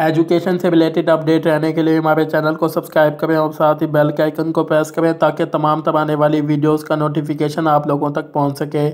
education से related update रहने के लिए हमारे चैनल को सब्सक्राइब करें और साथ ही बेल के आइकन को प्रेस करें ताकि तमाम तब आने वाली वीडियोस का नोटिफिकेशन आप लोगों तक पहुंच सके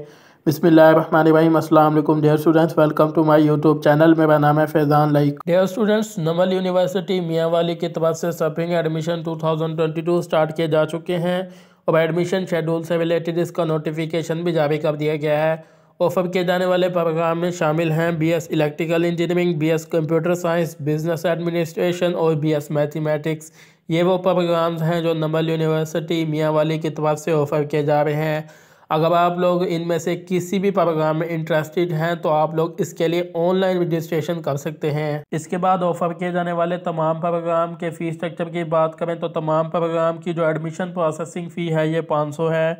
बिसमीम अल्लाम dear students welcome to my YouTube channel मेरा नाम है Faizan like dear students Namal university Mianwali की तरफ से सफिंग एडमिशन टू स्टार्ट किए जा चुके हैं और एडमिशन शेड्यूल से रिलेटेड इसका नोटिफिकेशन भी जारी कर दिया गया है ऑफर किए जाने वाले प्रोग्राम में शामिल हैं BS electrical engineering BS computer science business administration और बीएस मैथमेटिक्स ये वो प्रोग्राम्स हैं जो नंबल यूनिवर्सिटी मियाँ वाली की तरफ से ऑफ़र किए जा रहे हैं अगर आप लोग इनमें से किसी भी प्रोग्राम में इंटरेस्टेड हैं तो आप लोग इसके लिए ऑनलाइन रजिस्ट्रेशन कर सकते हैं इसके बाद ऑफर किए जाने वाले तमाम प्रोग्राम के फ़ी स्ट्रक्चर की बात करें तो तमाम प्रोग्राम की जो एडमिशन प्रोसेसिंग फ़ी है ये पाँच है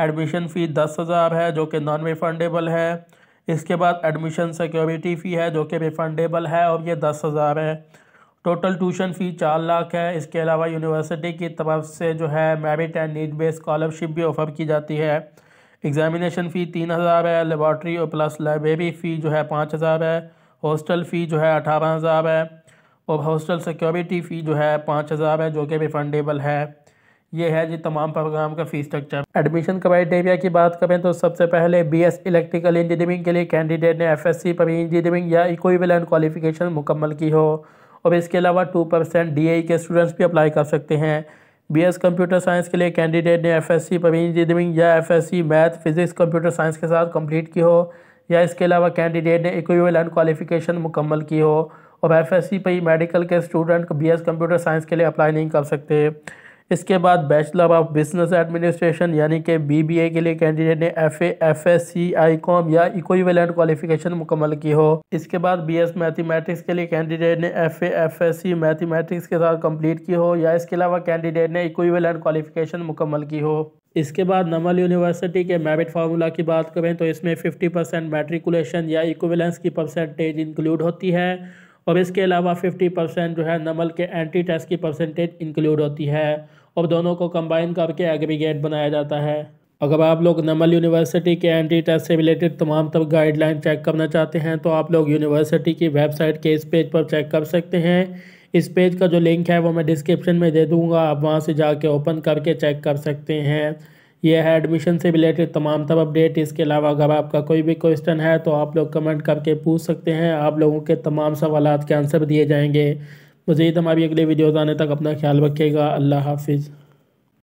एडमिशन फ़ी दस हज़ार है जो कि नॉन रिफंडेबल है इसके बाद एडमिशन सिक्योरिटी फ़ी है जो कि रिफंडेबल है और ये दस हज़ार है टोटल ट्यूशन फ़ी चार लाख है इसके अलावा यूनिवर्सिटी की तरफ से जो है merit and need based scholarship भी ऑफ़र की जाती है एग्ज़ामिनेशन फ़ी तीन हज़ार है लेबॉर्ट्री और प्लस लाइब्रेरी फ़ी जो है पाँच हज़ार है हॉस्टल फ़ी जो है अठारह हज़ार है और हॉस्टल सिक्योरिटी फ़ी जो है पाँच हज़ार है जो कि रिफंडेबल है ये है जी तमाम प्रोग्राम का फीस स्ट्रक्चर एडमिशन क्राइटेरिया की बात करें तो सबसे पहले बीएस इलेक्ट्रिकल इंजीनियरिंग के लिए कैंडिडेट ने एफएससी पर इंजीनियरिंग या इक्विवेलेंट क्वालिफिकेशन मुकम्मल की हो और इसके अलावा टू परसेंट डी के स्टूडेंट्स भी अप्लाई कर सकते हैं एस कंप्यूटर साइंस के लिए कैंडिडेट ने सी पर इंजीनियरिंग या C math physics computer science के साथ कम्प्लीट की हो या इसके अलावा कैंडिडेट ने इक्विवेलेंट क्वालिफिकेशन मुकम्मल की हो और सी पर मेडिकल के स्टूडेंट एस कंप्यूटर साइंस के लिए अप्लाई नहीं कर सकते इसके बाद बैचलर ऑफ बिजनेस एडमिनिस्ट्रेशन यानी कि बीबीए के लिए कैंडिडेट ने F A F S C I com या इक्विवेलेंट क्वालिफिकेशन मुकम्मल की हो इसके बाद बी एस मैथमेटिक्स के लिए कैंडिडेट ने F A F S C mathematics के साथ कंप्लीट की हो या इसके अलावा कैंडिडेट ने इक्विवेलेंट क्वालिफिकेशन मुकम्मल की हो इसके बाद नमल यूनिवर्सिटी के मेरिट फार्मूला की बात करें तो इसमें 50 परसेंट मेट्रिकुलेशन या इक्विवेलेंस की परसेंटेज इंक्लूड होती है और इसके अलावा 50 परसेंट जो है नमल के एंटी टेस्ट की परसेंटेज इंक्लूड होती है और दोनों को कंबाइन करके एग्रीगेट बनाया जाता है अगर आप लोग नमल यूनिवर्सिटी के एंटी टेस्ट से रिलेटेड तमाम तब गाइडलाइन चेक करना चाहते हैं तो आप लोग यूनिवर्सिटी की वेबसाइट के इस पेज पर चेक कर सकते हैं इस पेज का जो लिंक है वो मैं डिस्क्रिप्शन में दे दूँगा आप वहाँ से जाके ओपन करके चेक कर सकते हैं यह है एडमिशन से रिलेटेड तमाम तब अपडेट इसके अलावा अगर आपका कोई भी क्वेश्चन है तो आप लोग कमेंट करके पूछ सकते हैं आप लोगों के तमाम सवाल के आंसर दिए जाएंगे मज़ीद हमारी अगले वीडियोज़ आने तक अपना ख्याल रखिएगा अल्लाह हाफिज़